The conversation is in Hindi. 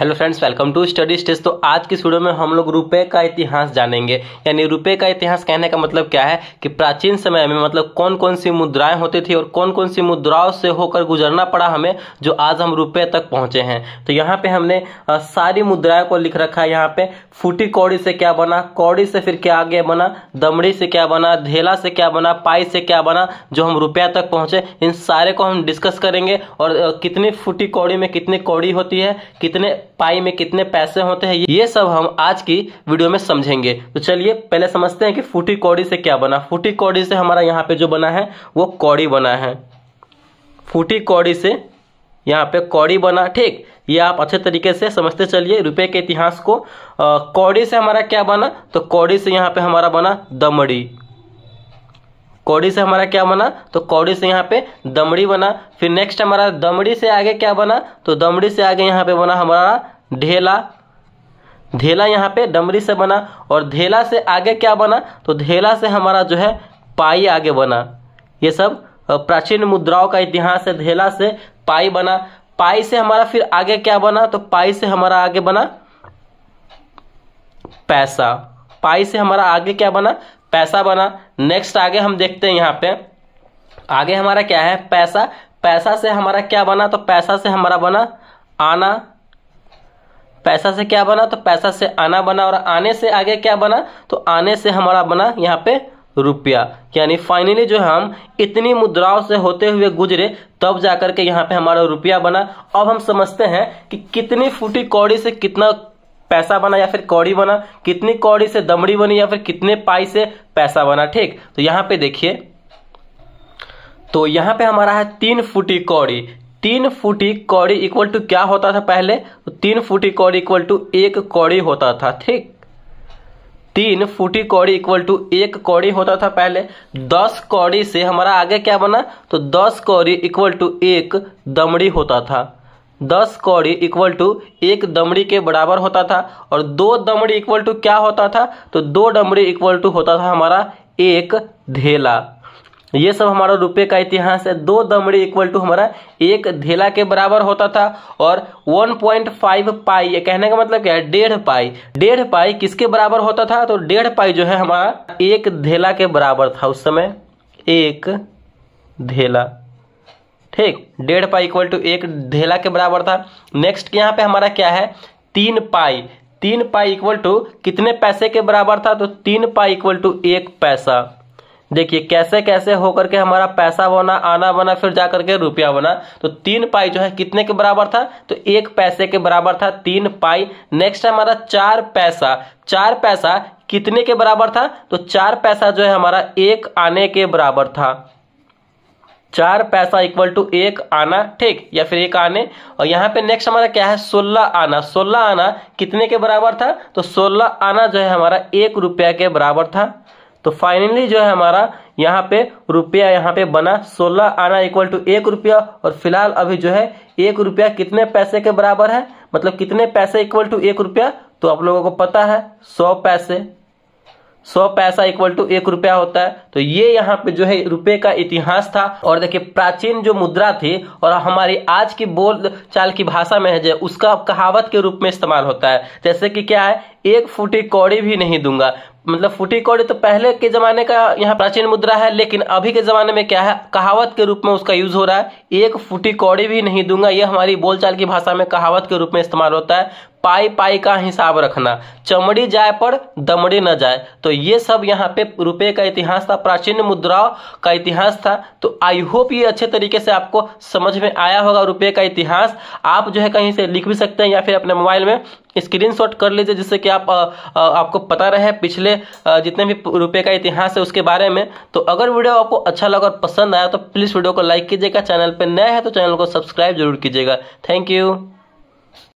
hello friends welcome to study stage तो आज की वीडियो में हम लोग रुपए का इतिहास जानेंगे यानी रुपए का इतिहास कहने का मतलब क्या है कि प्राचीन समय में मतलब कौन कौन सी मुद्राएं होती थी और कौन कौन सी मुद्राओं से होकर गुजरना पड़ा हमें जो आज हम रुपए तक पहुंचे हैं तो यहाँ पे हमने सारी मुद्राएं को लिख रखा है यहाँ पे फूटी कौड़ी से क्या बना कौड़ी से फिर क्या आगे बना दमड़ी से क्या बना धेला से क्या बना पाई से क्या बना जो हम रुपया तक पहुंचे इन सारे को हम डिस्कस करेंगे और कितनी फूटी कौड़ी में कितनी कौड़ी होती है कितने पाई में कितने पैसे होते हैं ये सब हम आज की वीडियो में समझेंगे तो चलिए पहले समझते हैं कि फूटी कौड़ी से क्या बना फूटी कौड़ी से हमारा यहाँ पे जो बना है वो कौड़ी बना है फूटी कौड़ी से यहाँ पे कौड़ी बना ठीक ये आप अच्छे तरीके से समझते चलिए रुपए के इतिहास को कौड़ी से हमारा क्या बना तो कौड़ी से यहाँ पे हमारा बना दमड़ी कौड़ी से हमारा क्या बना तो कौड़ी से यहाँ पे दमड़ी बना फिर नेक्स्ट हमारा दमड़ी से आगे क्या बना तो दमड़ी से आगे यहाँ पे बना हमारा ढेला ढेला यहाँ पे दमड़ी से बना और ढेला से आगे क्या बना तो ढेला से हमारा जो है पाई आगे बना ये सब प्राचीन मुद्राओं का इतिहास है ढेला से पाई बना पाई से हमारा फिर आगे क्या बना तो पाई से हमारा आगे बना पैसा पाई से हमारा आगे क्या बना पैसा बना नेक्स्ट आगे हम देखते हैं यहाँ पे आगे हमारा क्या है पैसा पैसा से हमारा क्या बना तो पैसा से हमारा बना आना पैसा से क्या बना तो पैसा से आना बना और आने से आगे क्या बना तो आने से हमारा बना यहाँ पे रुपया यानी फाइनली जो हम इतनी मुद्राओं से होते हुए गुजरे तब जाकर के यहाँ पे हमारा रुपया बना अब हम समझते हैं कि कितनी फूटी कौड़ी से कितना पैसा बना या फिर कौड़ी बना कितनी कौड़ी से दमड़ी बनी या फिर कितने पाई से पैसा बना ठीक तो यहां पे देखिए तो यहां पे हमारा है तीन फुटी कौड़ी तीन फुटी कौड़ी इक्वल टू क्या होता था पहले तो तीन फुटी कौड़ी इक्वल टू एक कौड़ी होता था ठीक तीन फुटी कौड़ी इक्वल टू एक कौड़ी होता था पहले दस कौड़ी से हमारा आगे क्या बना तो दस कौड़ी इक्वल टू एक दमड़ी होता था दस कौड़ी इक्वल टू एक दमड़ी के बराबर होता था और दो दमड़ी इक्वल टू क्या होता था तो दो दमड़ी इक्वल टू होता था हमारा एक धेला ये सब हमारा रुपये का इतिहास है दो दमड़ी इक्वल टू हमारा एक धेला के बराबर होता था और 1.5 पाई ये कहने का मतलब क्या है डेढ़ पाई डेढ़ पाई किसके बराबर होता था तो डेढ़ पाई जो है हमारा एक धेला के बराबर था उस समय एक धेला ठीक डेढ़ पाई इक्वल टू एक ढेला के बराबर था नेक्स्ट यहाँ पे हमारा क्या है तीन पाई तीन पाई इक्वल टू कितने पैसे के बराबर था तो तीन पाई इक्वल टू एक पैसा देखिए कैसे कैसे होकर के हमारा पैसा बना आना बना फिर जा करके रुपया बना तो तीन पाई जो है कितने के बराबर था तो एक पैसे के बराबर था तीन पाई नेक्स्ट हमारा चार पैसा चार पैसा कितने के बराबर था तो चार पैसा जो है हमारा एक आने के बराबर था चार पैसा इक्वल टू एक आना ठीक या फिर एक आने और यहाँ पे नेक्स्ट हमारा क्या है सोलह आना सोलह आना कितने के बराबर था तो सोलह आना जो है हमारा एक रुपया के बराबर था तो फाइनली जो है हमारा यहाँ पे रुपया यहाँ पे बना सोलह आना इक्वल टू एक रुपया और फिलहाल अभी जो है एक रुपया कितने पैसे के बराबर है मतलब कितने पैसे इक्वल टू एक रुपया तो आप लोगों को पता है सौ पैसे सौ पैसा इक्वल टू एक रुपया होता है तो ये यहाँ पे जो है रुपए का इतिहास था और देखिए प्राचीन जो मुद्रा थी और हमारी आज की बोल चाल की भाषा में है जो उसका कहावत के रूप में इस्तेमाल होता है जैसे कि क्या है एक फूटी कौड़ी भी नहीं दूंगा मतलब फूटी कौड़ी तो पहले के ज़माने का यहाँ प्राचीन मुद्रा है लेकिन अभी के ज़माने में क्या है कहावत के रूप में उसका यूज़ हो रहा है एक फूटी कौड़ी भी नहीं दूंगा ये हमारी बोलचाल की भाषा में कहावत के रूप में इस्तेमाल होता है पाई पाई का हिसाब रखना चमड़ी जाए पर दमड़ी न जाए तो ये सब यहाँ पे रुपए का इतिहास था प्राचीन मुद्राओं का इतिहास था तो आई होप ये अच्छे तरीके से आपको समझ में आया होगा रुपए का इतिहास आप जो है कहीं से लिख भी सकते हैं या फिर अपने मोबाइल में स्क्रीनशॉट कर लीजिए जिससे कि आप आ, आ, आपको पता रहे पिछले आ, जितने भी रुपए का इतिहास है उसके बारे में तो अगर वीडियो आपको अच्छा लगा और पसंद आया तो प्लीज़ वीडियो को लाइक कीजिएगा चैनल पर नया है तो चैनल को सब्सक्राइब जरूर कीजिएगा थैंक यू